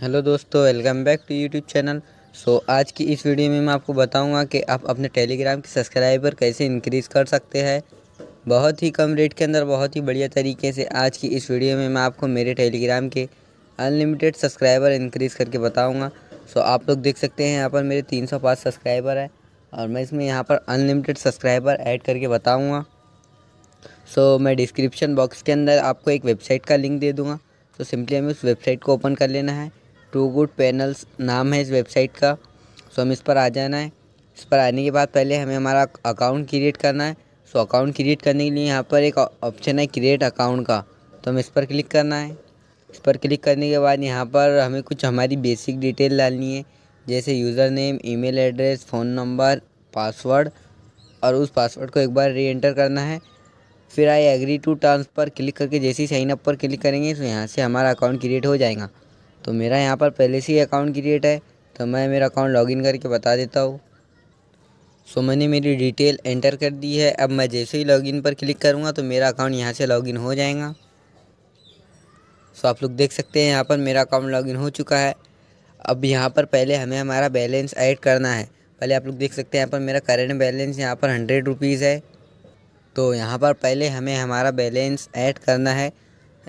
hello दोस्तों welcome back to YouTube channel so आज की इस वीडियो में मैं आपको बताऊंगा कि आप अपने टेलीग्राम के सब्सक्राइबर कैसे इंक्रीज़ कर सकते हैं बहुत ही कम रेट के अंदर बहुत ही बढ़िया तरीके से आज की इस वीडियो में मैं आपको मेरे टेलीग्राम के अनलिमिटेड सब्सक्राइबर इंक्रीज़ करके बताऊँगा सो आप लोग देख सकते हैं यहाँ पर मेरे तीन सब्सक्राइबर हैं और मैं इसमें यहाँ पर अनलिमिटेड सब्सक्राइबर ऐड करके बताऊँगा सो मैं डिस्क्रिप्शन बॉक्स के अंदर आपको एक वेबसाइट का लिंक दे दूँगा तो सिंपली हमें उस वेबसाइट को ओपन कर लेना है टू गुड पैनल्स नाम है इस वेबसाइट का सो हम इस पर आ जाना है इस पर आने के बाद पहले हमें हमारा अकाउंट क्रिएट करना है सो अकाउंट क्रिएट करने के लिए यहाँ पर एक ऑप्शन है क्रिएट अकाउंट का तो हम इस पर क्लिक करना है इस पर क्लिक करने के बाद यहाँ पर हमें कुछ हमारी बेसिक डिटेल डालनी है जैसे user name email address phone number password और उस पासवर्ड को एक बार री एंटर करना है फिर आई एग्री टू टर्म्स पर क्लिक करके जैसे ही साइन अप पर क्लिक करेंगे तो यहाँ से हमारा अकाउंट क्रिएट हो जाएगा तो मेरा यहाँ पर पहले से ही अकाउंट क्रिएट है तो मैं मेरा अकाउंट लॉगिन करके बता देता हूँ सो मैंने मेरी डिटेल एंटर कर दी है अब मैं जैसे ही लॉगिन पर क्लिक करूँगा तो मेरा अकाउंट यहाँ से लॉगिन हो जाएगा सो आप लोग देख सकते हैं यहाँ पर मेरा अकाउंट लॉगिन हो चुका है अब यहाँ पर पहले हमें हमारा बैलेंस ऐड करना है पहले आप लोग देख सकते हैं यहाँ पर मेरा करेंट बैलेंस यहाँ पर हंड्रेड रुपीज़ है तो यहाँ पर पहले हमें हमारा बैलेंस ऐड करना है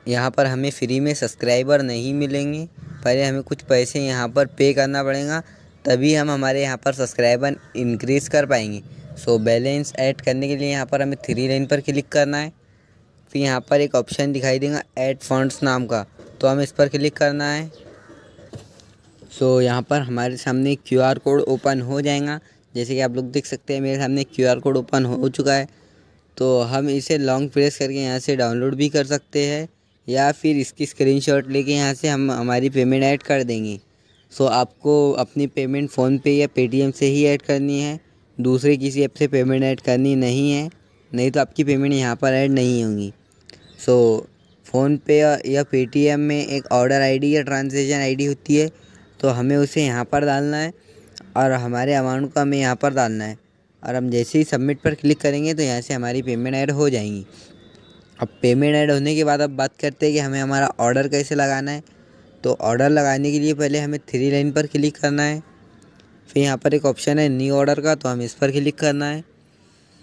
यहाँ पर हमें फ्री में सब्सक्राइबर नहीं मिलेंगे पहले हमें कुछ पैसे यहाँ पर पे करना पड़ेगा तभी हम हमारे यहाँ पर सब्सक्राइबर इंक्रीज़ कर पाएंगे सो बैलेंस ऐड करने के लिए यहाँ पर हमें थ्री लाइन पर क्लिक करना है फिर यहाँ पर एक ऑप्शन दिखाई देगा ऐड फंड्स नाम का तो हमें इस पर क्लिक करना है सो so, यहाँ पर हमारे सामने क्यू आर कोड ओपन हो जाएगा जैसे कि आप लोग देख सकते हैं मेरे सामने क्यू आर कोड ओपन हो चुका है तो हम इसे लॉन्ग प्रेस करके यहाँ से डाउनलोड भी कर सकते हैं या फिर इसकी स्क्रीनशॉट लेके यहाँ से हम हमारी पेमेंट ऐड कर देंगे सो आपको अपनी पेमेंट फ़ोनपे या पेटीएम से ही ऐड करनी है दूसरे किसी ऐप से पेमेंट ऐड करनी नहीं है नहीं तो आपकी पेमेंट यहाँ पर ऐड नहीं होंगी सो फ़ोनपे या पेटीएम में एक ऑर्डर आईडी या ट्रांजेक्शन आईडी होती है तो हमें उसे यहाँ पर डालना है और हमारे अमाउंट को हमें यहाँ पर डालना है और हम जैसे ही सबमिट पर क्लिक करेंगे तो यहाँ से हमारी पेमेंट ऐड हो जाएंगी अब पेमेंट ऐड होने के बाद अब बात करते हैं कि हमें हमारा ऑर्डर कैसे लगाना है तो ऑर्डर लगाने के लिए पहले हमें थ्री लाइन पर क्लिक करना है फिर यहाँ पर एक ऑप्शन है न्यू ऑर्डर का तो हमें इस पर क्लिक करना है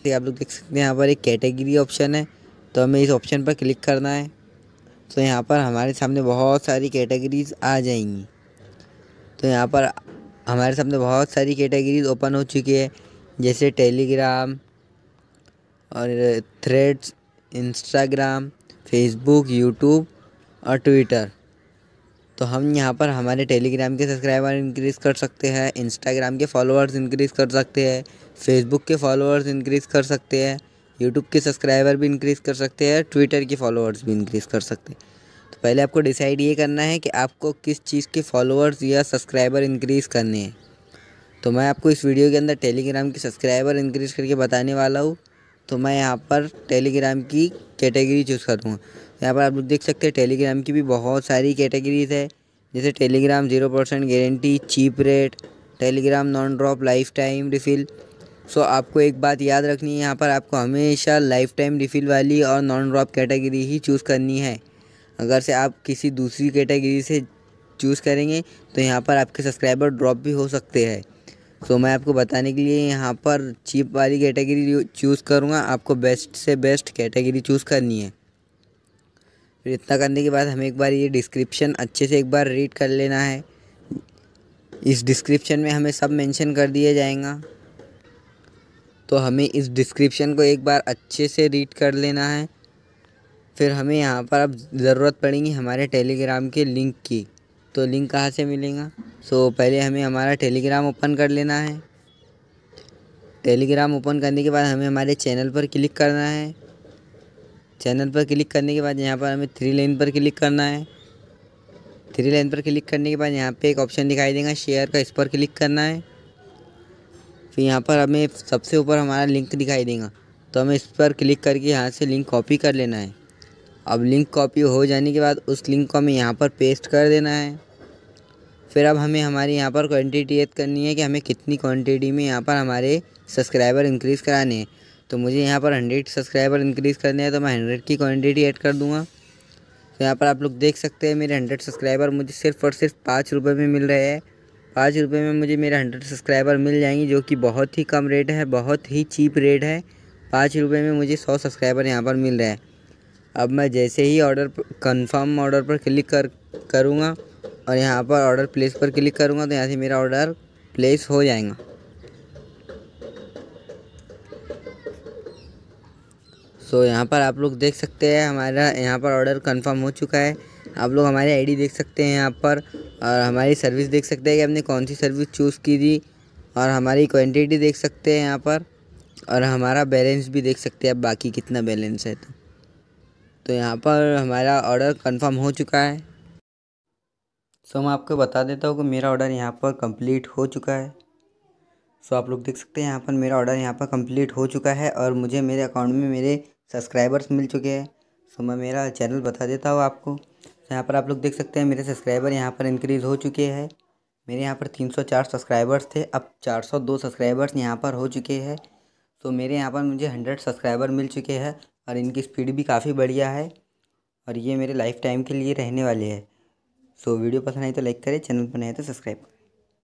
फिर आप लोग देख सकते हैं यहाँ पर एक कैटेगरी ऑप्शन है तो हमें इस ऑप्शन पर क्लिक करना है तो यहाँ पर हमारे सामने बहुत सारी कैटेगरीज आ जाएंगी तो यहाँ पर हमारे सामने बहुत सारी कैटेगरीज ओपन हो चुकी है जैसे टेलीग्राम और थ्रेड्स इंस्टाग्राम फेसबुक यूट्यूब और ट्विटर तो हम यहाँ पर हमारे टेलीग्राम के सब्सक्राइबर इंक्रीज़ कर सकते हैं इंस्टाग्राम के फॉलोअर्स इंक्रीज़ कर सकते हैं फेसबुक के फॉलोअर्स इंक्रीज़ कर सकते हैं यूट्यूब के सब्सक्राइबर भी इंक्रीज़ कर सकते हैं ट्विटर के फॉलोअर्स भी इंक्रीज़ कर सकते हैं तो पहले आपको डिसाइड ये करना है कि आपको किस चीज़ के फॉलोअर्स या सब्सक्राइबर इंक्रीज़ करने हैं तो मैं आपको इस वीडियो के अंदर टेलीग्राम के सब्सक्राइबर इंक्रीज़ करके बताने वाला हूँ तो मैं यहाँ पर टेलीग्राम की कैटेगरी चूज़ करूँगा यहाँ पर आप लोग देख सकते हैं टेलीग्राम की भी बहुत सारी कैटेगरीज है जैसे Telegram zero percent guarantee cheap rate Telegram non drop life time refill so आपको एक बात याद रखनी है यहाँ पर आपको हमेशा लाइफ टाइम रिफ़िल वाली और नॉन ड्रॉप कैटेगरी ही चूज़ करनी है अगर से आप किसी दूसरी कैटेगरी से चूज़ करेंगे तो यहाँ पर आपके सब्सक्राइबर ड्रॉप भी हो सकते हैं तो मैं आपको बताने के लिए यहाँ पर चीप वाली कैटेगरी चूज़ करूँगा आपको बेस्ट से बेस्ट कैटेगरी चूज़ करनी है फिर इतना करने के बाद हमें एक बार ये डिस्क्रिप्शन अच्छे से एक बार रीड कर लेना है इस डिस्क्रिप्शन में हमें सब मेंशन कर दिया जाएगा तो हमें इस डिस्क्रिप्शन को एक बार अच्छे से रीड कर लेना है फिर हमें यहाँ पर अब ज़रूरत पड़ेगी हमारे टेलीग्राम के लिंक की तो लिंक कहाँ से मिलेगा सो so, पहले हमें हमारा टेलीग्राम ओपन कर लेना है टेलीग्राम ओपन करने के बाद हमें हमारे चैनल पर क्लिक करना है चैनल पर क्लिक करने के बाद यहाँ पर हमें थ्री लाइन पर क्लिक करना है थ्री लाइन पर क्लिक करने के बाद यहाँ पे एक ऑप्शन दिखाई देगा शेयर का इस पर क्लिक करना है फिर यहाँ पर हमें सबसे ऊपर हमारा लिंक दिखाई देगा तो हमें इस पर क्लिक करके यहाँ से लिंक कॉपी कर लेना है अब लिंक कॉपी हो जाने के बाद उस लिंक को हमें यहाँ पर पेस्ट कर देना है फिर अब हमें हमारे यहाँ पर क्वांटिटी ऐड करनी है कि हमें कितनी क्वांटिटी में यहाँ पर हमारे सब्सक्राइबर इंक्रीज़ कराने हैं तो मुझे यहाँ पर हंड्रेड सब्सक्राइबर इंक्रीज़ करने हैं तो मैं हंड्रेड की क्वांटिटी ऐड कर दूँगा तो यहाँ पर आप लोग देख सकते हैं मेरे हंड्रेड सब्सक्राइबर मुझे सिर्फ और सिर्फ पाँच रुपये में मिल रहे हैं पाँच रुपये में मुझे मेरे हंड्रेड सब्सक्राइबर मिल जाएंगे जो कि बहुत ही कम रेट है बहुत ही चीप रेट है पाँच रुपये में मुझे सौ सब्सक्राइबर यहाँ पर मिल रहा है अब मैं जैसे ही ऑर्डर कंफर्म ऑर्डर पर क्लिक कर करूँगा और यहाँ पर ऑर्डर प्लेस पर क्लिक करूँगा तो यहाँ से मेरा ऑर्डर प्लेस हो जाएगा सो so, यहाँ पर आप लोग देख सकते हैं हमारा यहाँ पर ऑर्डर कंफर्म हो चुका है आप लोग हमारी आईडी देख सकते हैं यहाँ पर और हमारी सर्विस देख सकते हैं कि हमने कौन सी सर्विस चूज़ की थी और हमारी क्वांटिटी देख सकते हैं यहाँ पर और हमारा बैलेंस भी देख सकते हैं आप बाकी कितना बैलेंस है तो तो यहाँ पर हमारा ऑर्डर कंफर्म हो चुका है सो मैं आपको बता देता हूँ कि मेरा ऑर्डर यहाँ पर कंप्लीट हो चुका है सो आप लोग देख सकते हैं यहाँ पर मेरा ऑर्डर यहाँ पर कंप्लीट हो चुका है और मुझे मेरे अकाउंट में मेरे सब्सक्राइबर्स मिल चुके हैं सो मैं मेरा चैनल बता देता हूँ आपको यहाँ पर आप लोग देख सकते हैं मेरे सब्सक्राइबर यहाँ पर इंक्रीज़ हो चुके हैं मेरे यहाँ पर तीन सब्सक्राइबर्स थे अब चार सब्सक्राइबर्स यहाँ पर हो चुके हैं तो मेरे यहाँ पर मुझे हंड्रेड सब्सक्राइबर मिल चुके हैं और इनकी स्पीड भी काफ़ी बढ़िया है और ये मेरे लाइफ टाइम के लिए रहने वाले है सो वीडियो पसंद आई तो लाइक करें चैनल पर नए तो सब्सक्राइब करें